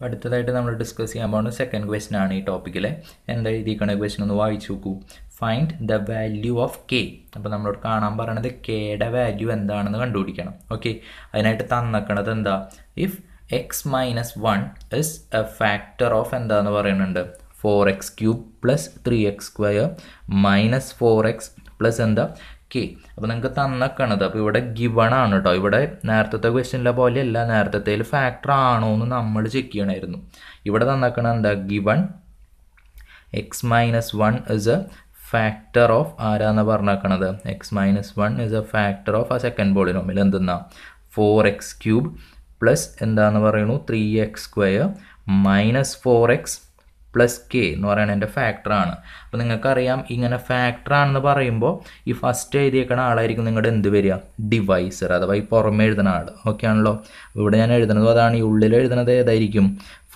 അപ്പോൾ അടുത്തതായിട്ട് നമ്മൾ ഡിസ്കസ് ചെയ്യാൻ പോകുന്ന സെക്കൻഡ് ക്വസ്റ്റൻ ആണ് ഈ ടോപ്പിക്കിലെ എന്താ എഴുതിയിരിക്കുന്ന ക്വസ്റ്റൻ ഒന്ന് വായിച്ചു നോക്കൂ find the value of K അപ്പോൾ നമ്മളോട് കാണാൻ പറയണത് കെയുടെ വാല്യൂ എന്താണെന്ന് കണ്ടുപിടിക്കണം ഓക്കെ അതിനായിട്ട് തന്നക്കണത് എന്താ if X minus one is a factor of എന്താന്ന് പറയുന്നുണ്ട് four X cube plus three X square minus four X plus എന്താ ഓക്കെ അപ്പം നിങ്ങൾക്ക് തന്നേക്കണത് അപ്പോൾ ഇവിടെ ഗിവൺ ആണ് കേട്ടോ ഇവിടെ നേരത്തെ ക്വസ്റ്റ്യനിലെ അല്ല നേരത്തെ ഫാക്ടർ ആണോ എന്ന് നമ്മൾ ചെക്ക് ചെയ്യണമായിരുന്നു ഇവിടെ തന്നേക്കണത് എന്താ given X minus one is a factor of ആരാന്ന് പറഞ്ഞേക്കണത് X minus one is a factor of ആ സെക്കൻഡ് പോളിനോമിൽ എന്തെന്നാ ഫോർ എക്സ് ക്യൂബ് പ്ലസ് എന്താന്ന് പറയുന്നു three X square minus four X plus K എന്ന് പറയുന്നത് എൻ്റെ ഫാക്ടറാണ് അപ്പോൾ നിങ്ങൾക്കറിയാം ഇങ്ങനെ ഫാക്ടറാണെന്ന് പറയുമ്പോൾ ഈ ഫസ്റ്റ് എഴുതിയേക്കണ ആളായിരിക്കും നിങ്ങളുടെ എന്ത് വരിക ഡിവൈസർ അഥവാ ഈ പുറമെ എഴുതുന്ന ആൾ ഓക്കെ ആണല്ലോ ഇവിടെ ഞാൻ എഴുതുന്നത് അതാണ് ഈ ഉള്ളിൽ എഴുതുന്നത് ഏതായിരിക്കും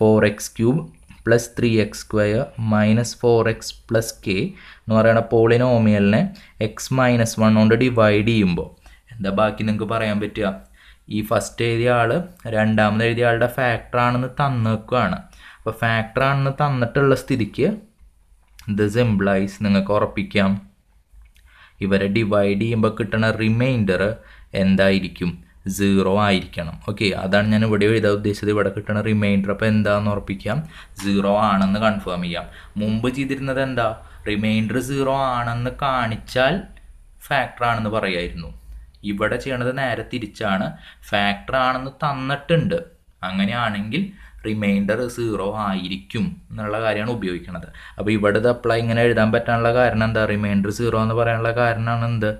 four X cube plus three X square minus four X plus K എന്ന് പറയുന്ന പോളിനോമിയലിനെ എക്സ് മൈനസ് വൺ കൊണ്ട് ഡിവൈഡ് ചെയ്യുമ്പോൾ എന്താ ബാക്കി നിങ്ങൾക്ക് പറയാൻ പറ്റുക ഈ ഫസ്റ്റ് എഴുതിയ ആൾ രണ്ടാമത് എഴുതിയ ആളുടെ ഫാക്ടറാണെന്ന് തന്നേക്കുകയാണ് അപ്പോൾ ഫാക്ടർ ആണെന്ന് തന്നിട്ടുള്ള സ്ഥിതിക്ക് ദിസ് എംപ്ലൈസ് നിങ്ങൾക്ക് ഉറപ്പിക്കാം ഇവരെ ഡിവൈഡ് ചെയ്യുമ്പോൾ കിട്ടുന്ന റിമൈൻഡർ എന്തായിരിക്കും സീറോ ആയിരിക്കണം ഓക്കെ അതാണ് ഞാൻ ഇവിടെ എഴുതാൻ ഉദ്ദേശിച്ചത് ഇവിടെ കിട്ടുന്ന റിമൈൻഡർ അപ്പോൾ എന്താണെന്ന് ഉറപ്പിക്കാം സീറോ ആണെന്ന് കൺഫേം ചെയ്യാം മുമ്പ് ചെയ്തിരുന്നത് എന്താ റിമൈൻഡർ സീറോ ആണെന്ന് കാണിച്ചാൽ ഫാക്ടർ ആണെന്ന് പറയായിരുന്നു ഇവിടെ ചെയ്യണത് നേരെ തിരിച്ചാണ് ഫാക്ടർ ആണെന്ന് തന്നിട്ടുണ്ട് അങ്ങനെയാണെങ്കിൽ റിമൈൻഡർ സീറോ ആയിരിക്കും എന്നുള്ള കാര്യമാണ് ഉപയോഗിക്കുന്നത് അപ്പോൾ ഇവിടുത്തെ അപ്ലൈ ഇങ്ങനെ എഴുതാൻ പറ്റാനുള്ള കാരണം എന്താ റിമൈൻഡർ സീറോ എന്ന് പറയാനുള്ള കാരണമാണ് എന്ത്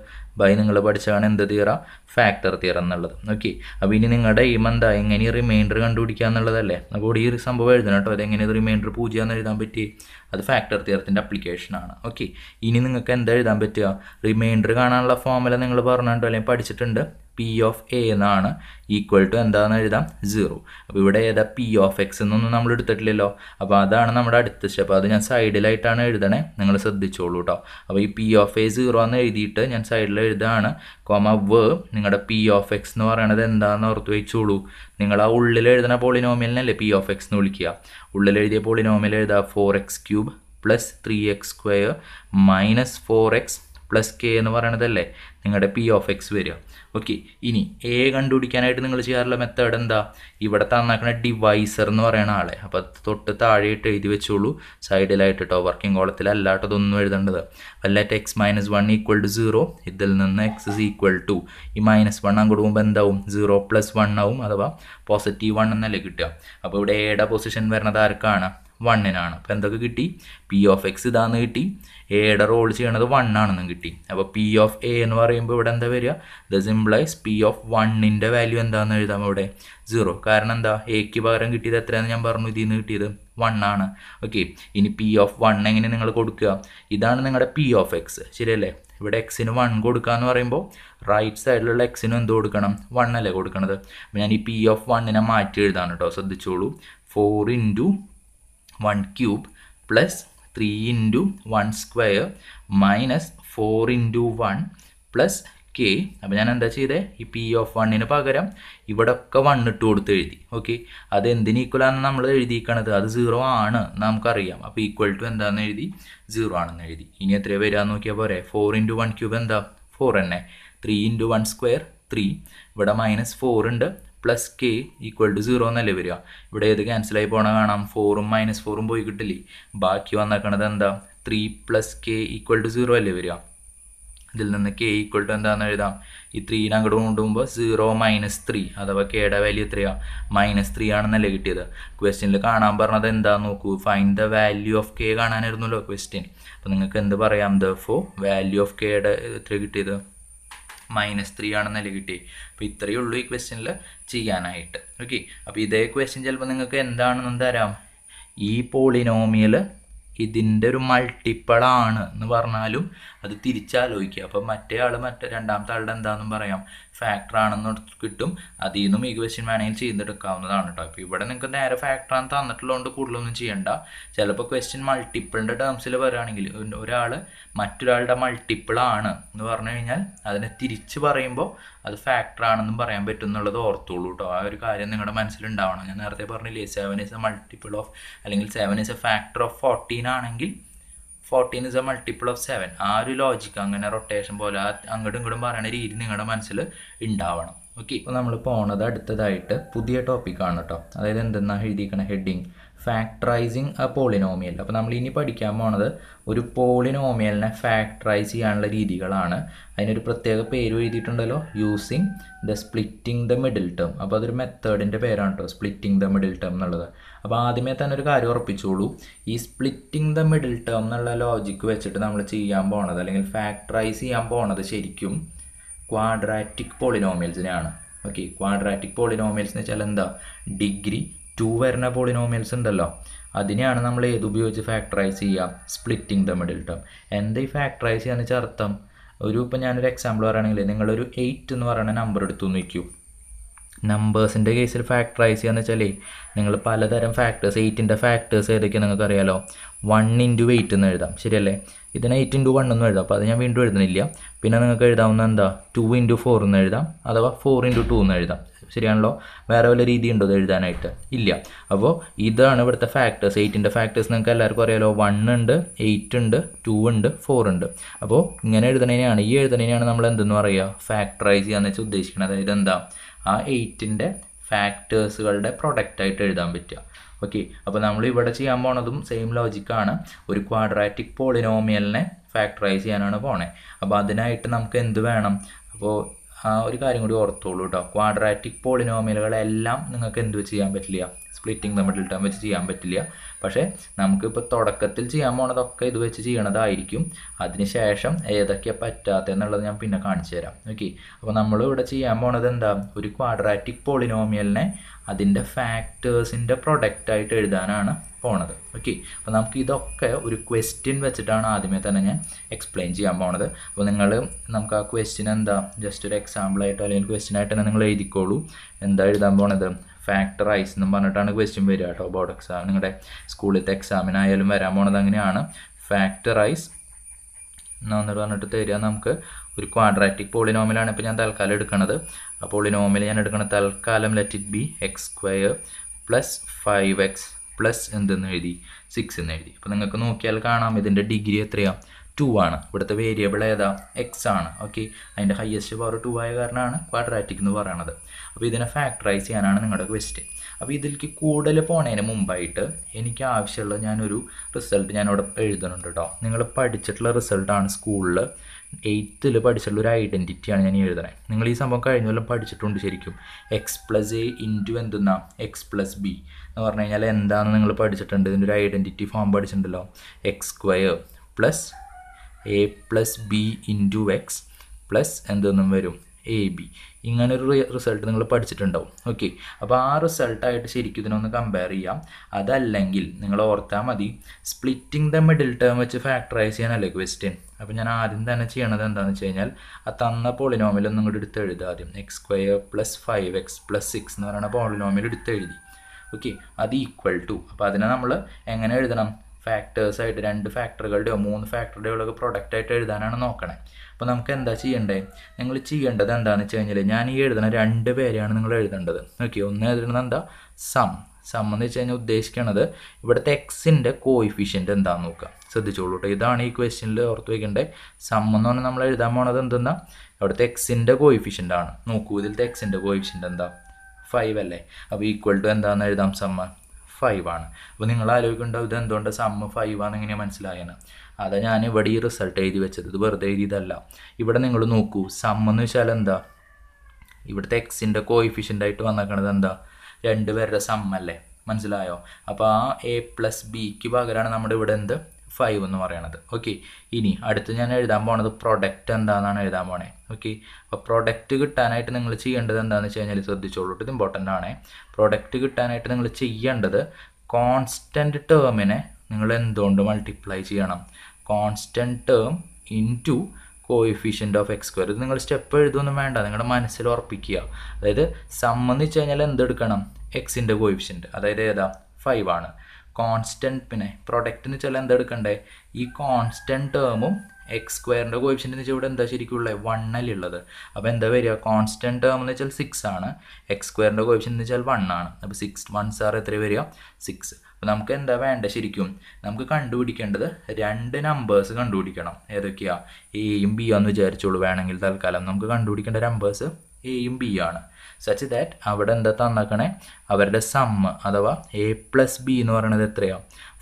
ബൈ നിങ്ങൾ പഠിച്ചതാണ് എന്ത് തീറ ഫാക്ടർ തീറ എന്നുള്ളത് ഓക്കെ അപ്പോൾ ഇനി നിങ്ങളുടെ എയിം എന്താ എങ്ങനെ റിമൈൻഡർ കണ്ടുപിടിക്കുക എന്നുള്ളതല്ലേ അപ്പോൾ ഈ ഒരു സംഭവം എഴുതണം കേട്ടോ അതെങ്ങനെ റിമൈൻഡർ പൂജ്യം എന്ന് എഴുതാൻ പറ്റി അത് ഫാക്ടർ തീറത്തിൻ്റെ അപ്ലിക്കേഷനാണ് ഓക്കെ ഇനി നിങ്ങൾക്ക് എന്താ എഴുതാൻ പറ്റുക റിമൈൻഡർ കാണാനുള്ള ഫോമുല നിങ്ങൾ പറഞ്ഞിട്ടുണ്ടോ അല്ലെങ്കിൽ പഠിച്ചിട്ടുണ്ട് പി ഓഫ് എ എന്നാണ് ഈക്വൽ ടു എന്താണെന്ന് എഴുതാം സീറോ അപ്പോൾ ഇവിടെ ഏതാ പി ഓഫ് എക്സ് എന്നൊന്നും നമ്മൾ എടുത്തിട്ടില്ലല്ലോ അപ്പോൾ അതാണ് നമ്മുടെ അടുത്ത സ്റ്റെപ്പ് അത് ഞാൻ സൈഡിലായിട്ടാണ് എഴുതണേ നിങ്ങൾ ശ്രദ്ധിച്ചോളൂ കേട്ടോ അപ്പോൾ ഈ പി ഓഫ് എ സീറോ എന്ന് എഴുതിയിട്ട് ഞാൻ സൈഡിൽ എഴുതാണ് കോമ വ് നിങ്ങളുടെ പി ഓഫ് എക്സ് എന്ന് പറയണത് എന്താണെന്ന് ഓർത്ത് വെച്ചോളൂ നിങ്ങൾ ആ ഉള്ളിൽ എഴുതുന്ന പോളിനോമിയലിനല്ലേ പി ഓഫ് എക്സ് എന്ന് വിളിക്കുക ഉള്ളിൽ എഴുതിയ പോളിനോമിയൽ എഴുതുക four X cube plus three X square minus four X plus K എന്ന് പറയണതല്ലേ നിങ്ങളുടെ പി ഓഫ് എക്സ് വരിക ഓക്കെ ഇനി എ കണ്ടുപിടിക്കാനായിട്ട് നിങ്ങൾ ചെയ്യാറുള്ള മെത്തേഡ് എന്താ ഇവിടെ തന്നാക്കണ ഡിവൈസർ എന്ന് പറയുന്ന ആളെ അപ്പോൾ തൊട്ട് താഴെയിട്ട് എഴുതി വെച്ചോളൂ സൈഡിലായിട്ട് കേട്ടോ വർക്കിംഗ് കോളത്തിൽ അല്ലാട്ടോ ഇതൊന്നും എഴുതേണ്ടത് അല്ലാറ്റ് X minus one equal to zero ഇതിൽ നിന്ന് എക്സ് ഇസ് ഈക്വൽ ടു ഈ മൈനസ് വൺ അങ്ങോട്ട് എന്താവും സീറോ പ്ലസ് വൺ ആവും അഥവാ പോസിറ്റീവ് വൺ എന്നല്ലേ കിട്ടുക അപ്പോൾ ഇവിടെ എയുടെ പൊസിഷൻ വരുന്നത് ആർക്കാണ് വണ്ണിനാണ് അപ്പോൾ എന്തൊക്കെ കിട്ടി പി ഓഫ് എക്സ് ഇതാന്ന് കിട്ടി എയുടെ റോൾ ചെയ്യണത് വണ്ണാണെന്നും കിട്ടി അപ്പോൾ പി ഓഫ് എ എന്ന് പറയുമ്പോൾ ഇവിടെ എന്താ വരിക ദ സിംപ്ലൈസ് പി ഓഫ് വണ്ണിൻ്റെ വാല്യൂ എന്താണെന്ന് എഴുതാം അവിടെ സീറോ കാരണം എന്താ എക്ക് പകരം കിട്ടിയത് എത്രയാണെന്ന് ഞാൻ പറഞ്ഞു ഇതിൽ നിന്ന് കിട്ടിയത് വണ്ണാണ് ഓക്കെ ഇനി പി ഓഫ് വൺ എങ്ങനെ നിങ്ങൾ കൊടുക്കുക ഇതാണ് നിങ്ങളുടെ പി ഓഫ് എക്സ് ശരിയല്ലേ ഇവിടെ എക്സിന് വൺ കൊടുക്കുക എന്ന് പറയുമ്പോൾ റൈറ്റ് സൈഡിലുള്ള എക്സിന് എന്ത് കൊടുക്കണം വൺ അല്ലേ കൊടുക്കണത് ഞാൻ ഈ പി ഓഫ് വണ്ണിനെ മാറ്റി എഴുതാണ് കേട്ടോ ശ്രദ്ധിച്ചോളൂ four into one cube plus three into one square minus four into one plus K അപ്പം ഞാൻ എന്താ ചെയ്തേ ഈ പി ഓഫ് വണ്ണിന് പകരം ഇവിടെ ഒക്കെ വൺ ഇട്ട് കൊടുത്ത് എഴുതി ഓക്കെ അത് എന്തിന് ഈക്വലാണെന്ന് നമ്മൾ എഴുതിയിരിക്കണത് അത് സീറോ ആണ് നമുക്കറിയാം അപ്പോൾ ഈക്വൽ ടു എന്താണെന്ന് എഴുതി സീറോ ആണെന്ന് എഴുതി ഇനി എത്ര വരാമെന്ന് നോക്കിയാൽ പോരെ ഫോർ ഇൻറ്റു വൺ ക്യൂബ് എന്താ ഫോർ തന്നെ three into one square three ഇവിടെ മൈനസ് ഫോർ ഉണ്ട് plus K equal to zero എന്നല്ലേ വരിക ഇവിടെ ഏത് ക്യാൻസലായി പോകണ കാണാം ഫോറും മൈനസ് ഫോറും പോയി കിട്ടില്ലേ ബാക്കി വന്നേക്കണത് എന്താ three plus K equal to zero അല്ലേ വരിക ഇതിൽ നിന്ന് കെ ഈക്വൽ ടു എന്താന്ന് എഴുതാം ഈ ത്രീനെ അങ്ങോട്ട് കൊണ്ടുപോകുമ്പോൾ സീറോ മൈനസ് ത്രീ അഥവാ കെയുടെ വാല്യൂ എത്രയാണ് മൈനസ് ത്രീ ആണെന്നല്ലേ കിട്ടിയത് ക്വസ്റ്റ്യനിൽ കാണാൻ പറഞ്ഞത് എന്താ നോക്കൂ find the value of K കാണാനായിരുന്നല്ലോ ക്വസ്റ്റ്യൻ അപ്പോൾ നിങ്ങൾക്ക് എന്ത് പറയാം ദ ഫോ വാല്യൂ ഓഫ് കെയുടെ എത്ര കിട്ടിയത് മൈനസ് ത്രീ ആണെന്നല്ലേ കിട്ടി അപ്പോൾ ഇത്രയേ ഉള്ളൂ ഈ ക്വസ്റ്റ്യനിൽ ചെയ്യാനായിട്ട് ഓക്കെ അപ്പോൾ ഇതേ ക്വസ്റ്റ്യൻ ചിലപ്പോൾ നിങ്ങൾക്ക് എന്താണെന്ന് തരാം ഈ പോളിനോമിയൽ ഇതിൻ്റെ ഒരു മൾട്ടിപ്പിളാണ് എന്ന് പറഞ്ഞാലും അത് തിരിച്ചാലോചിക്കുക അപ്പം മറ്റേ ആൾ മറ്റേ രണ്ടാമത്തെ ആളുടെ എന്താണെന്നും പറയാം ഫാക്ടർ ആണെന്ന് കിട്ടും അതിൽ നിന്നും ഈ ക്വസ്റ്റ്യൻ വേണമെങ്കിൽ ചെയ്തെടുക്കാവുന്നതാണ് കേട്ടോ അപ്പോൾ ഇവിടെ നിങ്ങൾക്ക് നേരെ ഫാക്ടർ ആണ് തന്നിട്ടുള്ളതുകൊണ്ട് കൂടുതലൊന്നും ചെയ്യണ്ട ചിലപ്പോൾ ക്വസ്റ്റ്യൻ മൾട്ടിപ്പിളിൻ്റെ ടേംസിൽ വരാണെങ്കിൽ ഒരാൾ മറ്റൊരാളുടെ മൾട്ടിപ്പിൾ ആണ് എന്ന് പറഞ്ഞു കഴിഞ്ഞാൽ അതിനെ തിരിച്ച് പറയുമ്പോൾ അത് ഫാക്ടർ ആണെന്നും പറയാൻ പറ്റും എന്നുള്ളത് ഓർത്തുള്ളൂ കേട്ടോ ആ ഒരു കാര്യം നിങ്ങളുടെ മനസ്സിലുണ്ടാവണം ഞാൻ നേരത്തെ പറഞ്ഞില്ലേ seven is a multiple of അല്ലെങ്കിൽ seven is a factor of fourteen ആണെങ്കിൽ fourteen is a multiple of seven ആ ഒരു ലോജിക്ക് അങ്ങനെ റൊട്ടേഷൻ പോലെ അങ്ങോട്ടും ഇങ്ങോട്ടും പറയുന്ന രീതി നിങ്ങളുടെ മനസ്സിൽ ഉണ്ടാവണം ഓക്കെ ഇപ്പോൾ നമ്മൾ പോണത് അടുത്തതായിട്ട് പുതിയ ടോപ്പിക്കാണ് കേട്ടോ അതായത് എന്തെന്നാണ് എഴുതിയിരിക്കുന്ന ഹെഡിങ് ഫാക്ടറൈസിങ് എ പോളിനോമിയൽ അപ്പോൾ നമ്മൾ ഇനി പഠിക്കാൻ പോണത് ഒരു പോളിനോമിയലിനെ ഫാക്ടറൈസ് ചെയ്യാനുള്ള രീതികളാണ് അതിനൊരു പ്രത്യേക പേര് എഴുതിയിട്ടുണ്ടല്ലോ using the splitting the middle term അപ്പോൾ അതൊരു മെത്തേഡിൻ്റെ പേരാണ് കേട്ടോ സ്പ്ലിറ്റിംഗ് ദ മിഡിൽ ടേം എന്നുള്ളത് അപ്പോൾ ആദ്യമേ തന്നെ ഒരു കാര്യം ഉറപ്പിച്ചോളൂ ഈ സ്പ്ലിറ്റിംഗ് ദ മിഡിൽ ടേം എന്നുള്ള ലോജിക്ക് വെച്ചിട്ട് നമ്മൾ ചെയ്യാൻ പോണത് അല്ലെങ്കിൽ ഫാക്ടറൈസ് ചെയ്യാൻ പോണത് ശരിക്കും ക്വാഡ്രാറ്റിക് പോളിനോമിയൽസിനെയാണ് ഓക്കെ ക്വാഡ്രാറ്റിക് പോളിനോമിയൽസ് എന്ന് വെച്ചാൽ എന്താ ഡിഗ്രി ടു വരുന്ന പോളിനോമിയൽസ് ഉണ്ടല്ലോ അതിനെയാണ് നമ്മൾ ഏത് ഉപയോഗിച്ച് ഫാക്ടറൈസ് ചെയ്യുക സ്പ്ലിറ്റിംഗ് ദ മിഡിൽ ടേം എന്താ ഈ ഫാക്ടറൈസ് ചെയ്യാന്ന് വെച്ചാൽ അർത്ഥം ഒരു ഇപ്പം ഞാനൊരു എക്സാമ്പിൾ പറയുകയാണെങ്കിൽ നിങ്ങളൊരു എയ്റ്റ് എന്ന് പറയുന്ന നമ്പർ എടുത്തു നിൽക്കൂ നമ്പേഴ്സിൻ്റെ കേസിൽ ഫാക്ടറൈസ് ചെയ്യാന്ന് വെച്ചാൽ നിങ്ങൾ പലതരം ഫാക്ടേഴ്സ് എയ്റ്റിൻ്റെ ഫാക്ടേഴ്സ് ഏതൊക്കെയാണ് നിങ്ങൾക്ക് അറിയാലോ വൺ ഇൻറ്റു എയ്റ്റ് എന്ന് എഴുതാം ശരിയല്ലേ ഇതിന് എയ്റ്റ് ഇൻറ്റു വൺ എന്ന് എഴുതാം അപ്പോൾ അത് ഞാൻ വീണ്ടും എഴുതുന്നില്ല പിന്നെ നിങ്ങൾക്ക് എഴുതാവുന്ന എന്താ ടു ഇൻറ്റു ഫോർ എന്ന് എഴുതാം അഥവാ ഫോർ ഇൻറ്റു ടു എന്ന് എഴുതാം ശരിയാണല്ലോ വേറെ വല്ല രീതി ഉണ്ടോ അത് എഴുതാനായിട്ട് ഇല്ല അപ്പോൾ ഇതാണ് ഇവിടുത്തെ ഫാക്ടേഴ്സ് എയ്റ്റിൻ്റെ ഫാക്ടേഴ്സ് നിങ്ങൾക്ക് എല്ലാവർക്കും അറിയാലോ വൺ ഉണ്ട് എയ്റ്റ് ഉണ്ട് ടു ഉണ്ട് ഫോർ ഉണ്ട് അപ്പോൾ ഇങ്ങനെ എഴുതണേനെയാണ് ഈ എഴുതണേനെയാണ് നമ്മൾ എന്തെന്ന് പറയുക ഫാക്ടറൈസ് ചെയ്യാന്ന് വെച്ചാൽ ഉദ്ദേശിക്കുന്നത് അതായത് എന്താ ആ എയ്റ്റിൻ്റെ ഫാക്ടേഴ്സുകളുടെ ആയിട്ട് എഴുതാൻ പറ്റുക ഓക്കെ അപ്പോൾ നമ്മൾ ഇവിടെ ചെയ്യാൻ പോണതും സെയിം ലോജിക്കാണ് ഒരു ക്വാഡ്രാറ്റിക് പോളിനോമിയലിനെ ഫാക്ടറൈസ് ചെയ്യാനാണ് പോണേ അപ്പോൾ അതിനായിട്ട് നമുക്ക് എന്ത് വേണം അപ്പോൾ ഒരു കാര്യം കൂടി ഓർത്തോളൂ കേട്ടോ ക്വാഡ്രാറ്റിക് പോളിനോമിലുകളെല്ലാം നിങ്ങൾക്ക് എന്ത് വെച്ച് ചെയ്യാൻ പറ്റില്ല സ്പ്ലിറ്റിംഗ് തമ്മിൽ ടേം വെച്ച് ചെയ്യാൻ പറ്റില്ല പക്ഷേ നമുക്കിപ്പോൾ തുടക്കത്തിൽ ചെയ്യാൻ പോണതൊക്കെ ഇത് വെച്ച് ചെയ്യണതായിരിക്കും അതിനുശേഷം ഏതൊക്കെയാണ് പറ്റാത്ത എന്നുള്ളത് ഞാൻ പിന്നെ കാണിച്ചു തരാം ഓക്കെ അപ്പോൾ നമ്മൾ ഇവിടെ ചെയ്യാൻ പോണത് എന്താ ഒരു ക്വാഡ്രാറ്റിക് പോളിനോമിയലിനെ അതിൻ്റെ ഫാക്ടേഴ്സിൻ്റെ പ്രൊഡക്റ്റായിട്ട് എഴുതാനാണ് പോണത് ഓക്കെ അപ്പോൾ നമുക്ക് ഇതൊക്കെ ഒരു ക്വസ്റ്റ്യൻ വെച്ചിട്ടാണ് ആദ്യമേ തന്നെ ഞാൻ എക്സ്പ്ലെയിൻ ചെയ്യാൻ പോണത് അപ്പോൾ നിങ്ങൾ നമുക്ക് ആ ക്വസ്റ്റ്യൻ എന്താ ജസ്റ്റ് ഒരു എക്സാമ്പിളായിട്ടോ അല്ലെങ്കിൽ ക്വസ്റ്റ്യൻ ആയിട്ട് തന്നെ നിങ്ങൾ എഴുതിക്കോളൂ എന്താ എഴുതാൻ പോണത് ഫാക്ടറൈസ് എന്നും പറഞ്ഞിട്ടാണ് ക്വസ്റ്റ്യൻ വരിക കേട്ടോ ബോർഡ് എക്സാം നിങ്ങളുടെ സ്കൂളിലത്തെ എക്സാമിനായാലും വരാൻ പോണത് അങ്ങനെയാണ് ഫാക്ടറൈസ് എന്ന് പറഞ്ഞിട്ട് തരിക നമുക്ക് ഒരു ക്വാഡ്രാറ്റിക് പോളിനോമിലാണ് ഇപ്പോൾ ഞാൻ തൽക്കാലം എടുക്കുന്നത് ആ പോളിനോമിൽ ഞാൻ എടുക്കുന്ന തൽക്കാലം let it be X square plus five X plus എന്തെന്ന് എഴുതി സിക്സ് എന്ന് എഴുതി അപ്പോൾ നിങ്ങൾക്ക് നോക്കിയാൽ കാണാം ഇതിൻ്റെ ഡിഗ്രി എത്രയാണ് ടു ആണ് ഇവിടുത്തെ വേരിയബിൾ ഏതാ എക്സ് ആണ് ഓക്കെ അതിൻ്റെ ഹയസ്റ്റ് പവർ ടു ആയ കാരണമാണ് ക്വാഡ്രാറ്റിക് എന്ന് പറയുന്നത് അപ്പോൾ ഇതിനെ ഫാക്ടറൈസ് ചെയ്യാനാണ് നിങ്ങളുടെ ക്വസ്റ്റ് അപ്പോൾ ഇതിലേക്ക് കൂടുതൽ പോണതിന് മുമ്പായിട്ട് എനിക്ക് ആവശ്യമുള്ള ഞാനൊരു റിസൾട്ട് ഞാനിവിടെ എഴുതുന്നുണ്ട് കേട്ടോ നിങ്ങൾ പഠിച്ചിട്ടുള്ള റിസൾട്ടാണ് സ്കൂളിൽ എയ്ത്തിൽ പഠിച്ചിട്ടുള്ള ഒരു ഐഡൻറ്റിറ്റിയാണ് ഞാൻ ഈ എഴുതണത് നിങ്ങൾ ഈ സംഭവം കഴിഞ്ഞ കൊല്ലം പഠിച്ചിട്ടുണ്ട് ശരിക്കും എക്സ് പ്ലസ് എ ഇൻറ്റു എന്തെന്നാ എക്സ് പ്ലസ് ബി എന്ന് പറഞ്ഞു കഴിഞ്ഞാൽ എന്താണെന്ന് നിങ്ങൾ പഠിച്ചിട്ടുണ്ട് ഇതിൻ്റെ ഒരു ഐഡൻറ്റിറ്റി ഫോം പഠിച്ചിട്ടുണ്ടല്ലോ X square plus A plus B into X plus എന്തെന്നും വരും എ ബി ഇങ്ങനൊരു റിസൾട്ട് നിങ്ങൾ പഠിച്ചിട്ടുണ്ടാവും ഓക്കെ അപ്പോൾ ആ റിസൾട്ടായിട്ട് ശരിക്കും ഇതിനൊന്ന് കമ്പയർ ചെയ്യാം അതല്ലെങ്കിൽ നിങ്ങൾ ഓർത്താൽ മതി സ്പ്ലിറ്റിംഗ് ദ മിഡിൽ ടേം വെച്ച് ഫാക്ടറൈസ് ചെയ്യാനല്ലേ ക്വസ്റ്റ്യൻ അപ്പോൾ ഞാൻ ആദ്യം തന്നെ ചെയ്യണത് എന്താണെന്ന് വെച്ച് കഴിഞ്ഞാൽ ആ തന്ന പോളിനോമിൽ ഒന്നും കൂടി എടുത്ത് എഴുതുക ആദ്യം X square plus five X plus six എന്ന് പറയുന്ന പോളിനോമിൽ എടുത്ത് എഴുതി ഓക്കെ അത് ഈക്വൽ ടു അപ്പോൾ അതിനെ നമ്മൾ എങ്ങനെ എഴുതണം ഫാക്ടേഴ്സായിട്ട് രണ്ട് ഫാക്ടറികളുടെയോ മൂന്ന് ഫാക്ടറുടെയോ പ്രൊഡക്റ്റ് ആയിട്ട് എഴുതാനാണ് നോക്കണേ അപ്പോൾ നമുക്ക് എന്താ ചെയ്യേണ്ടത് നിങ്ങൾ ചെയ്യേണ്ടത് എന്താണെന്ന് വെച്ച് കഴിഞ്ഞാൽ ഞാൻ ഈ എഴുതുന്ന രണ്ട് പേരെയാണ് നിങ്ങൾ എഴുതേണ്ടത് ഓക്കെ ഒന്ന് എഴുതുന്നത് എന്താ സം സം എന്ന് വെച്ച് കഴിഞ്ഞാൽ ഉദ്ദേശിക്കണത് ഇവിടുത്തെ എക്സിൻ്റെ കോയിഫിഷ്യൻ്റ് എന്താണെന്ന് നോക്കുക ശ്രദ്ധിച്ചോളൂ കേട്ടോ ഇതാണ് ഈ ക്വസ്റ്റ്യനിൽ ഓർത്ത് വയ്ക്കേണ്ടത് സം എന്ന് പറഞ്ഞാൽ നമ്മൾ എഴുതാൻ പോണത് എന്തെന്നാ ഇവിടുത്തെ എക്സിൻ്റെ കോയിഫിഷ്യൻ്റ് ആണ് നോക്കൂ ഇതിലത്തെ എക്സിൻ്റെ കോയിഫിഷ്യൻ്റ് എന്താ ഫൈവ് അല്ലേ അപ്പോൾ ഈക്വൽ ടു എന്താണെന്ന് എഴുതാം സമ്മ ഫൈവ് ആണ് അപ്പോൾ നിങ്ങൾ ആലോചിക്കേണ്ടാവും ഇത് എന്തുകൊണ്ട് സമ്മ് ഫൈവ് ആണ് എങ്ങനെയാണ് മനസ്സിലായെന്ന് അതാ ഞാൻ ഇവിടെ ഈ റിസൾട്ട് എഴുതി വെച്ചത് ഇത് വെറുതെ എഴുതിയതല്ല ഇവിടെ നിങ്ങൾ നോക്കൂ സമ്മെന്ന് വെച്ചാൽ എന്താ ഇവിടുത്തെ എക്സിൻ്റെ കോയിഫിഷ്യൻ്റ് ആയിട്ട് വന്നേക്കണത് എന്താ രണ്ട് പേരുടെ സമ്മല്ലേ മനസ്സിലായോ അപ്പോൾ ആ എ പ്ലസ് ബിക്ക് പകരമാണ് നമ്മുടെ ഇവിടെ എന്ത് ഫൈവ് എന്ന് പറയണത് ഓക്കെ ഇനി അടുത്ത് ഞാൻ എഴുതാൻ പോണത് പ്രൊഡക്റ്റ് എന്താണെന്നാണ് എഴുതാൻ പോണേ ഓക്കെ അപ്പോൾ പ്രൊഡക്റ്റ് കിട്ടാനായിട്ട് നിങ്ങൾ ചെയ്യേണ്ടത് എന്താണെന്ന് വെച്ച് കഴിഞ്ഞാൽ ശ്രദ്ധിച്ചോളൂ ഇത് ഇമ്പോർട്ടൻ്റ് ആണ് പ്രൊഡക്റ്റ് കിട്ടാനായിട്ട് നിങ്ങൾ ചെയ്യേണ്ടത് കോൺസ്റ്റൻറ്റ് ടേമിനെ നിങ്ങൾ എന്തുകൊണ്ട് മൾട്ടിപ്ലൈ ചെയ്യണം constant term into coefficient of X square ഇത് നിങ്ങൾ സ്റ്റെപ്പ് എഴുതൊന്നും വേണ്ട നിങ്ങളുടെ മനസ്സിൽ ഉറപ്പിക്കുക അതായത് സമ്മതിച്ച് കഴിഞ്ഞാൽ എന്തെടുക്കണം എക്സിൻ്റെ കോഫിഷ്യൻറ്റ് അതായത് ഏതാ ഫൈവ് ആണ് കോൺസ്റ്റൻറ്റ് പിന്നെ പ്രൊഡക്റ്റിന് ചില എടുക്കണ്ടേ ഈ കോൺസ്റ്റൻറ്റ് ടേമും എക്സ് സ്ക്വയറിൻ്റെ കോയിഫിഷ്യൻ്റ് വെച്ചാൽ ഇവിടെ എന്താ ശരിക്കും ഉള്ളത് ഉള്ളത് അപ്പോൾ എന്താ വരിക കോൺസ്റ്റൻറ്റ് ടേം എന്ന് വെച്ചാൽ സിക്സ് ആണ് എക്സ് സ്ക്വയറിൻ്റെ കോയിഫിഷ്യൻ്റ് എന്ന് വെച്ചാൽ വൺ ആണ് അപ്പോൾ സിക്സ് വൺ സാർ എത്ര വരിക സിക്സ് അപ്പോൾ നമുക്ക് എന്താ വേണ്ട ശരിക്കും നമുക്ക് കണ്ടുപിടിക്കേണ്ടത് രണ്ട് നമ്പേഴ്സ് കണ്ടുപിടിക്കണം ഏതൊക്കെയാ എയും ബി ആന്ന് വിചാരിച്ചോളൂ വേണമെങ്കിൽ തൽക്കാലം നമുക്ക് കണ്ടുപിടിക്കേണ്ട നമ്പേഴ്സ് എയും ബി ആണ് സച്ച് ദാറ്റ് അവിടെ എന്താ തന്നേക്കണേ അവരുടെ സമ്മ് അഥവാ എ പ്ലസ് ബി എന്ന് പറയുന്നത് എത്രയാ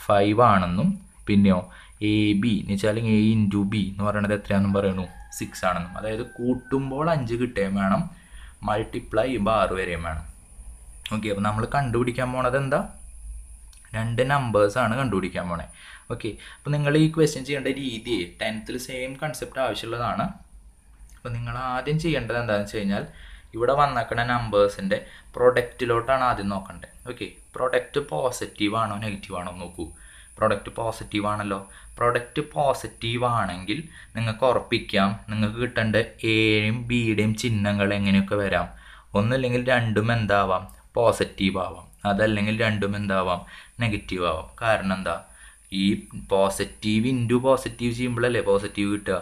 ഫൈവ് ആണെന്നും പിന്നെയോ എ ബി എന്ന് വെച്ചാൽ എ ഇൻറ്റു ബി എന്ന് പറയുന്നത് എത്രയാണെന്നും പറയണു സിക്സ് ആണെന്നും അതായത് കൂട്ടുമ്പോൾ അഞ്ച് കിട്ടുകയും വേണം മൾട്ടിപ്ലൈ ചെയ്യുമ്പോൾ ആറ് വരെയും വേണം ഓക്കെ അപ്പോൾ നമ്മൾ കണ്ടുപിടിക്കാൻ പോണത് എന്താ രണ്ട് നമ്പേഴ്സാണ് കണ്ടുപിടിക്കാൻ പോണേ ഓക്കെ അപ്പോൾ നിങ്ങൾ ഈ ക്വസ്റ്റ്യൻ ചെയ്യേണ്ട രീതി ടെൻത്തിൽ സെയിം കൺസെപ്റ്റ് ആവശ്യമുള്ളതാണ് അപ്പോൾ നിങ്ങൾ ആദ്യം ചെയ്യേണ്ടത് എന്താണെന്ന് വെച്ച് കഴിഞ്ഞാൽ ഇവിടെ വന്നേക്കണ നമ്പേഴ്സിൻ്റെ പ്രൊഡക്റ്റിലോട്ടാണ് ആദ്യം നോക്കേണ്ടത് ഓക്കെ പ്രൊഡക്റ്റ് പോസിറ്റീവ് ആണോ നെഗറ്റീവ് ആണോ നോക്കൂ പ്രൊഡക്റ്റ് പോസിറ്റീവ് ആണല്ലോ പ്രൊഡക്റ്റ് പോസിറ്റീവ് ആണെങ്കിൽ നിങ്ങൾക്ക് ഉറപ്പിക്കാം നിങ്ങൾക്ക് കിട്ടേണ്ട എയുടെയും ബിയുടെയും ചിഹ്നങ്ങൾ എങ്ങനെയൊക്കെ വരാം ഒന്നല്ലെങ്കിൽ രണ്ടും എന്താവാം പോസിറ്റീവ് ആവാം അതല്ലെങ്കിൽ രണ്ടും എന്താവാം നെഗറ്റീവ് ആവാം കാരണം എന്താ ഈ പോസിറ്റീവ് ഇൻറ്റു പോസിറ്റീവ് ചെയ്യുമ്പോഴല്ലേ പോസിറ്റീവ് കിട്ടുക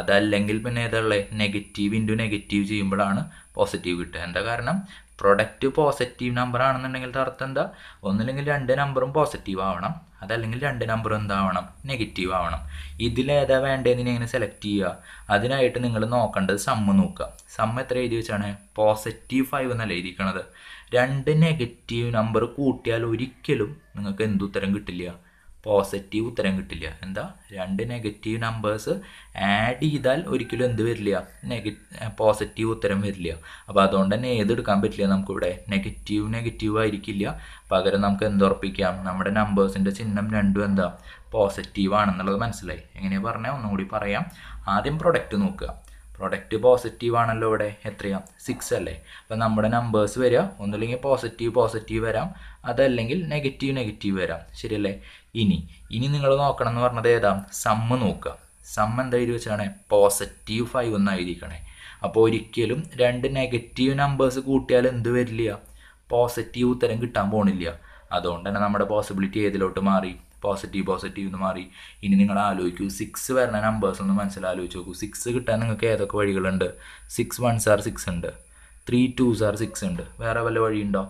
അതല്ലെങ്കിൽ പിന്നെ ഏതാ നെഗറ്റീവ് ഇൻറ്റു നെഗറ്റീവ് ചെയ്യുമ്പോഴാണ് പോസിറ്റീവ് കിട്ടുക എന്താ കാരണം പ്രൊഡക്റ്റ് പോസിറ്റീവ് നമ്പർ ആണെന്നുണ്ടെങ്കിൽ അർത്ഥം എന്താ ഒന്നില്ലെങ്കിൽ രണ്ട് നമ്പറും പോസിറ്റീവ് ആവണം അതല്ലെങ്കിൽ രണ്ട് നമ്പറും എന്താവണം നെഗറ്റീവ് ആവണം ഇതിലേതാ വേണ്ടതെന്ന് എങ്ങനെ സെലക്ട് ചെയ്യുക അതിനായിട്ട് നിങ്ങൾ നോക്കേണ്ടത് സമ്മ് നോക്കുക സമ്മ് എത്ര എഴുതി വെച്ചാണ് പോസിറ്റീവ് ഫൈവ് എന്നല്ല എഴുതിക്കണത് രണ്ട് നെഗറ്റീവ് നമ്പർ കൂട്ടിയാൽ ഒരിക്കലും നിങ്ങൾക്ക് എന്ത് ഉത്തരം കിട്ടില്ല പോസിറ്റീവ് ഉത്തരം കിട്ടില്ല എന്താ രണ്ട് നെഗറ്റീവ് നമ്പേഴ്സ് ആഡ് ചെയ്താൽ ഒരിക്കലും എന്ത് വരില്ല നെഗ പോസിറ്റീവ് ഉത്തരം വരില്ല അപ്പോൾ അതുകൊണ്ട് തന്നെ ഏതെടുക്കാൻ പറ്റില്ല നമുക്കിവിടെ നെഗറ്റീവ് നെഗറ്റീവ് ആയിരിക്കില്ല പകരം നമുക്ക് എന്തുറപ്പിക്കാം നമ്മുടെ നമ്പേഴ്സിൻ്റെ ചിഹ്നം രണ്ടും എന്താ പോസിറ്റീവ് ആണെന്നുള്ളത് മനസ്സിലായി എങ്ങനെയാണ് പറഞ്ഞാൽ ഒന്നും കൂടി പറയാം ആദ്യം പ്രൊഡക്റ്റ് നോക്കുക പ്രൊഡക്റ്റ് പോസിറ്റീവ് ആണല്ലോ ഇവിടെ എത്രയാം സിക്സ് അല്ലേ അപ്പം നമ്മുടെ നമ്പേഴ്സ് വരിക ഒന്നുമില്ലെങ്കിൽ പോസിറ്റീവ് പോസിറ്റീവ് വരാം അതല്ലെങ്കിൽ നെഗറ്റീവ് നെഗറ്റീവ് വരാം ശരിയല്ലേ ഇനി ഇനി നിങ്ങൾ നോക്കണം എന്ന് പറഞ്ഞത് ഏതാ സമ്മ് നോക്കുക സം എന്താ എഴുതി വെച്ചാണേ പോസിറ്റീവ് ഫൈവ് എന്ന് എഴുതിക്കണേ അപ്പോൾ ഒരിക്കലും രണ്ട് നെഗറ്റീവ് നമ്പേഴ്സ് കൂട്ടിയാൽ എന്ത് വരില്ല പോസിറ്റീവ് ഉത്തരം കിട്ടാൻ പോണില്ല അതുകൊണ്ട് തന്നെ നമ്മുടെ പോസിബിലിറ്റി ഏതിലോട്ട് മാറി പോസിറ്റീവ് പോസിറ്റീവ് എന്ന് മാറി ഇനി നിങ്ങൾ ആലോചിക്കൂ സിക്സ് വരുന്ന നമ്പേഴ്സ് ഒന്ന് മനസ്സിലാലോചിച്ച് നോക്കൂ സിക്സ് കിട്ടാൻ നിങ്ങൾക്ക് ഏതൊക്കെ വഴികളുണ്ട് സിക്സ് വൺസ് ആർ സിക്സ് ഉണ്ട് ത്രീ ടൂസ് ആർ സിക്സ് ഉണ്ട് വേറെ വല്ല വഴിയുണ്ടോ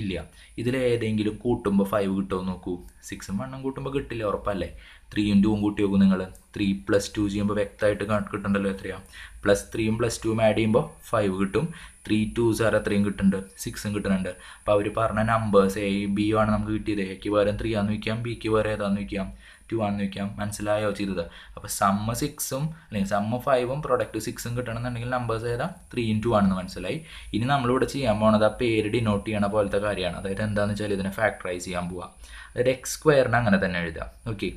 ഇല്ല ഇതിലേതെങ്കിലും കൂട്ടുമ്പോൾ ഫൈവ് കിട്ടുമോ നോക്കൂ സിക്സും വണ്ണും കൂട്ടുമ്പോൾ കിട്ടില്ല ഉറപ്പല്ലേ ത്രീയും ടൂവും കൂട്ടി നോക്കും നിങ്ങൾ ത്രീ പ്ലസ് ടു ചെയ്യുമ്പോൾ വ്യക്തമായിട്ട് കിട്ടണ്ടല്ലോ എത്രയാണ് പ്ലസ് ത്രീയും പ്ലസ് ടുവും ആഡ് ചെയ്യുമ്പോൾ ഫൈവ് കിട്ടും ത്രീ ടു സാർ അത്രയും കിട്ടുന്നുണ്ട് സിക്സും കിട്ടുന്നുണ്ട് അപ്പോൾ അവർ പറഞ്ഞ നമ്പേഴ്സ് എ ബി ആണ് നമുക്ക് കിട്ടിയത് എക്ക് വേറെ ത്രീ ആണെന്ന് വയ്ക്കാം ബിക്ക് വേറെ ഏതാണെന്ന് വയ്ക്കാം ടു ആണെന്ന് വയ്ക്കാം മനസ്സിലായോ ചെയ്തത് അപ്പോൾ സമ്മ സിക്സും അല്ലെങ്കിൽ സമ്മ ഫൈവും പ്രൊഡക്റ്റ് സിക്സും കിട്ടണമെന്നുണ്ടെങ്കിൽ നമ്പേഴ്സ് ഏതാ ഇൻ ടു ആണെന്ന് മനസ്സിലായി ഇനി നമ്മളിവിടെ ചെയ്യാൻ പോകുന്നത് ആ പേര് ഡിനോട്ട് ചെയ്യണ പോലത്തെ കാര്യമാണ് അതായത് എന്താണെന്ന് വെച്ചാൽ ഇതിനെ ഫാക്ടറൈസ് ചെയ്യാൻ പോവുക അതായത് എക്സ് സ്ക്വയറിനെ അങ്ങനെ തന്നെ എഴുതാം ഓക്കെ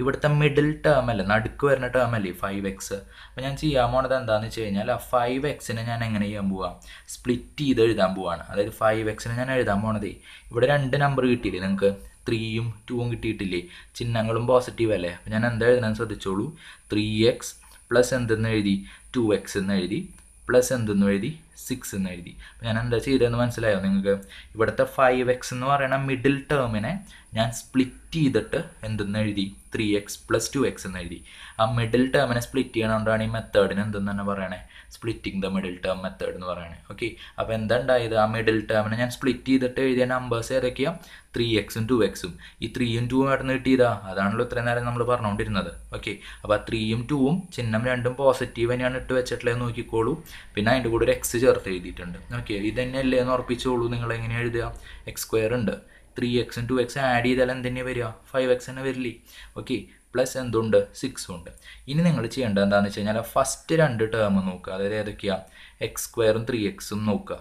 ഇവിടുത്തെ മിഡിൽ ടേം അല്ലേ നടുക്ക് വരുന്ന ടേം അല്ലേ ഫൈവ് എക്സ് അപ്പോൾ ഞാൻ ചെയ്യാൻ പോണത് എന്താണെന്ന് വെച്ച് കഴിഞ്ഞാൽ ആ ഫൈവ് എക്സിനെ ഞാൻ എങ്ങനെ ചെയ്യാൻ പോവാം സ്പ്ലിറ്റ് ചെയ്ത് എഴുതാൻ പോവാണ് അതായത് ഫൈവ് എക്സിനെ ഞാൻ എഴുതാൻ പോണതേ ഇവിടെ രണ്ട് നമ്പർ കിട്ടിയില്ലേ നിങ്ങൾക്ക് ത്രീയും ടൂവും കിട്ടിയിട്ടില്ലേ ചിഹ്നങ്ങളും പോസിറ്റീവ് അല്ലേ അപ്പം ഞാൻ എന്താ എഴുതാൻ ശ്രദ്ധിച്ചോളൂ ത്രീ എക്സ് പ്ലസ് എന്തെന്ന് എഴുതി ടു എക്സ് എന്ന് എഴുതി പ്ലസ് എന്തെന്ന് എഴുതി സിക്സ് എന്ന് എഴുതി അപ്പോൾ ഞാൻ എന്താ ചെയ്തതെന്ന് മനസ്സിലായോ നിങ്ങൾക്ക് ഇവിടുത്തെ ഫൈവ് എക്സ് എന്ന് പറയുന്ന മിഡിൽ ടേമിനെ ഞാൻ സ്പ്ലിറ്റ് ചെയ്തിട്ട് എന്തെന്ന് എഴുതി three X plus two X എന്ന് എഴുതി ആ മിഡിൽ ടേമിനെ സ്പ്ലിറ്റ് ചെയ്യണോണ്ടാണ് ഈ മെത്തേഡിന് എന്തെന്ന് തന്നെ പറയണേ splitting the middle term method എന്ന് പറയുന്നത് ഓക്കെ അപ്പോൾ എന്താ ആ മിഡിൽ ടേമിനെ ഞാൻ സ്പ്ലിറ്റ് ചെയ്തിട്ട് എഴുതിയ നമ്പേഴ്സ് ഏതൊക്കെയാണ് ത്രീ എക്സും ടു എക്സും ഈ ത്രീയും ടൂവും എവിടെ കിട്ടിയതാ അതാണല്ലോ ഇത്രയും നേരം നമ്മൾ പറഞ്ഞുകൊണ്ടിരുന്നത് ഓക്കെ അപ്പോൾ ആ ത്രീയും ടൂവും ചിഹ്നം രണ്ടും പോസിറ്റീവ് തന്നെയാണ് ഇട്ട് വെച്ചിട്ടുള്ളത് നോക്കിക്കോളൂ പിന്നെ അതിൻ്റെ കൂടെ ഒരു എക്സ് ചേർത്ത് എഴുതിയിട്ടുണ്ട് ഓക്കെ ഇത് അല്ലേ എന്ന് ഉറപ്പിച്ചോളൂ നിങ്ങൾ എങ്ങനെ എഴുതുക എക്സ് സ്ക്വയർ ഉണ്ട് ത്രീ എക്സും ടു എക്സ് ആഡ് ചെയ്താൽ എന്തെന്നെ വരിക ഫൈവ് എക്സ് തന്നെ വരില്ലേ ഓക്കെ പ്ലസ് എന്തുണ്ട് സിക്സും ഉണ്ട് ഇനി നിങ്ങൾ ചെയ്യേണ്ടത് എന്താണെന്ന് വെച്ച് കഴിഞ്ഞാൽ ഫസ്റ്റ് രണ്ട് ടേം നോക്കുക അതായത് ഏതൊക്കെയാണ് എക്സ് സ്ക്വയറും ത്രീ എക്സും നോക്കുക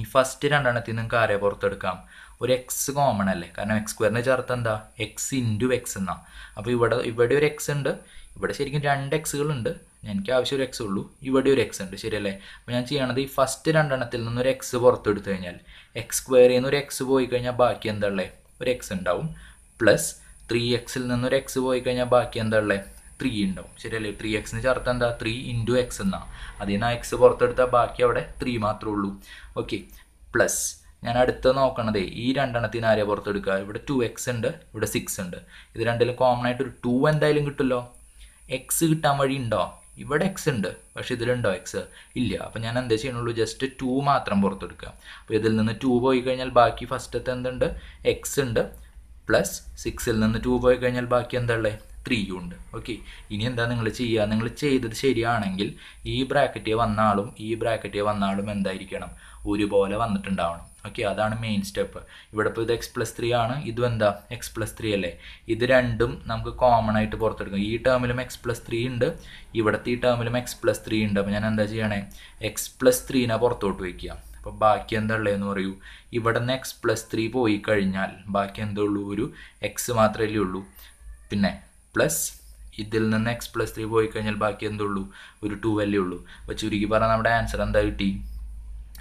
ഈ ഫസ്റ്റ് രണ്ടെണ്ണത്തിൽ നിങ്ങൾക്ക് ആരെ പുറത്തെടുക്കാം ഒരു എക്സ് കോമൺ അല്ലേ കാരണം എക്സ് സ്ക്വയറിന് ചേർത്ത് എന്താ എക്സ് ഇൻറ്റു എക്സ് എന്നാണ് അപ്പോൾ ഇവിടെ ഇവിടെ ഒരു എക്സ് ഉണ്ട് ഇവിടെ ശരിക്കും രണ്ട് എക്സുകളുണ്ട് എനിക്ക് ആവശ്യം ഒരു എക്സ് ഉള്ളൂ ഇവിടെ ഒരു എക്സ് ഉണ്ട് ശരിയല്ലേ അപ്പോൾ ഞാൻ ചെയ്യണത് ഈ ഫസ്റ്റ് രണ്ടെണ്ണത്തിൽ നിന്നൊരു എക്സ് പുറത്തെടുത്തു കഴിഞ്ഞാൽ എക്സ് സ്ക്വയറിൽ നിന്ന് ഒരു എക്സ് പോയി കഴിഞ്ഞാൽ ബാക്കി എന്താ ഉള്ളത് ഒരു എക്സ് ഉണ്ടാവും പ്ലസ് ത്രീ എക്സിൽ നിന്ന് ഒരു എക്സ് പോയി കഴിഞ്ഞാൽ ബാക്കി എന്താ ഉള്ളത് ത്രീ ഉണ്ടാവും ശരിയല്ലേ ത്രീ എക്സിന് ചേർത്ത് എന്താ ത്രീ ഇൻറ്റു എക്സ് എന്നാ അതിൽ നിന്ന് ആ എക്സ് പുറത്തെടുത്താൽ ബാക്കി അവിടെ ത്രീ മാത്രമേ ഉള്ളൂ ഓക്കെ പ്ലസ് ഞാൻ അടുത്ത് നോക്കണതേ ഈ രണ്ടെണ്ണത്തിന് ആരെയാണ് പുറത്തെടുക്കുക ഇവിടെ ടു എക്സ് ഉണ്ട് ഇവിടെ സിക്സ് ഉണ്ട് ഇത് രണ്ടിലും കോമൺ ആയിട്ട് ഒരു ടു എന്തായാലും കിട്ടുമല്ലോ എക്സ് കിട്ടാൻ വഴി ഉണ്ടോ ഇവിടെ എക്സ് ഉണ്ട് പക്ഷേ ഇതിലുണ്ടോ എക്സ് ഇല്ല അപ്പം ഞാൻ എന്താ ചെയ്യണുള്ളൂ ജസ്റ്റ് ടു മാത്രം പുറത്തെടുക്കുക അപ്പോൾ ഇതിൽ നിന്ന് ടു പോയി കഴിഞ്ഞാൽ ബാക്കി ഫസ്റ്റത്തെ എന്തുണ്ട് എക്സ് ഉണ്ട് പ്ലസ് സിക്സിൽ നിന്ന് ടു പോയി കഴിഞ്ഞാൽ ബാക്കി എന്താ ഉള്ളത് ത്രീയും ഉണ്ട് ഓക്കെ ഇനി എന്താ നിങ്ങൾ ചെയ്യുക നിങ്ങൾ ചെയ്തത് ശരിയാണെങ്കിൽ ഈ ബ്രാക്കറ്റിൽ വന്നാലും ഈ ബ്രാക്കറ്റിൽ വന്നാലും എന്തായിരിക്കണം ഒരുപോലെ വന്നിട്ടുണ്ടാവണം ഓക്കെ അതാണ് മെയിൻ സ്റ്റെപ്പ് ഇവിടെ ഇപ്പോൾ ഇത് എക്സ് പ്ലസ് ത്രീ ആണ് ഇതും എന്താ എക്സ് പ്ലസ് ത്രീ അല്ലേ ഇത് രണ്ടും നമുക്ക് കോമൺ ആയിട്ട് പുറത്തെടുക്കാം ഈ ടേമിലും എക്സ് പ്ലസ് ത്രീ ഉണ്ട് ഇവിടുത്തെ ഈ ടേമിലും എക്സ് പ്ലസ് ത്രീ ഉണ്ട് അപ്പോൾ ഞാൻ എന്താ ചെയ്യണേ എക്സ് പ്ലസ് ത്രീനെ പുറത്തോട്ട് വയ്ക്കുക അപ്പോൾ ബാക്കി എന്താ ഉള്ളതെന്ന് പറയൂ ഇവിടെ നിന്ന് എക്സ് പ്ലസ് ത്രീ പോയി കഴിഞ്ഞാൽ ബാക്കി എന്തേ ഉള്ളൂ ഒരു എക്സ് മാത്രമല്ലേ ഉള്ളൂ പിന്നെ പ്ലസ് ഇതിൽ നിന്ന് എക്സ് പ്ലസ് ത്രീ പോയി കഴിഞ്ഞാൽ ബാക്കി എന്തേ ഉള്ളൂ ഒരു ടു അല്ലേ ഉള്ളൂ അപ്പോൾ ചുരുക്കി പറഞ്ഞാൽ നമ്മുടെ ആൻസർ എന്താ കിട്ടി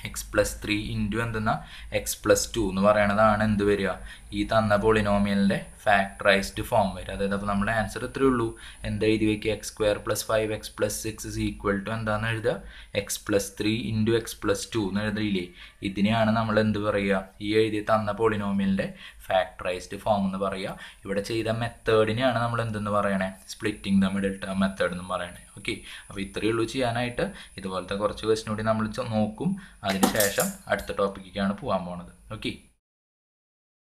എക്സ് പ്ലസ് ത്രീ ഇൻറ്റു എന്തെന്ന എക്സ് പ്ലസ് ടു എന്ന് പറയണതാണ് എന്ത് വരിക ഈ തന്ന പോളിനോമിയലിൻ്റെ ഫാക്ടറൈസ്ഡ് ഫോം വരിക അതായത് അപ്പോൾ നമ്മുടെ ആൻസർ ഇത്രയേ ഉള്ളൂ എന്താ എഴുതി വയ്ക്കുക X square plus five X plus six is equal to എന്താണെന്ന് എഴുതുക X plus three into X plus two എന്ന് എഴുതിയില്ലേ ഇതിനെയാണ് നമ്മൾ എന്ത് പറയുക ഈ എഴുതി തന്ന പോളിനോമിയലിൻ്റെ ഫാക്ടറൈസ്ഡ് ഫോം എന്ന് പറയുക ഇവിടെ ചെയ്ത മെത്തേഡിനെയാണ് നമ്മൾ എന്തെന്ന് പറയണേ splitting the middle term method എന്ന് പറയണേ ഓക്കെ അപ്പോൾ ഇത്രയേ ഉള്ളൂ ചെയ്യാനായിട്ട് ഇതുപോലത്തെ കുറച്ച് കൂടി നമ്മൾ നോക്കും അതിനുശേഷം അടുത്ത ടോപ്പിക്കാണ് പോകാൻ പോണത് ഓക്കെ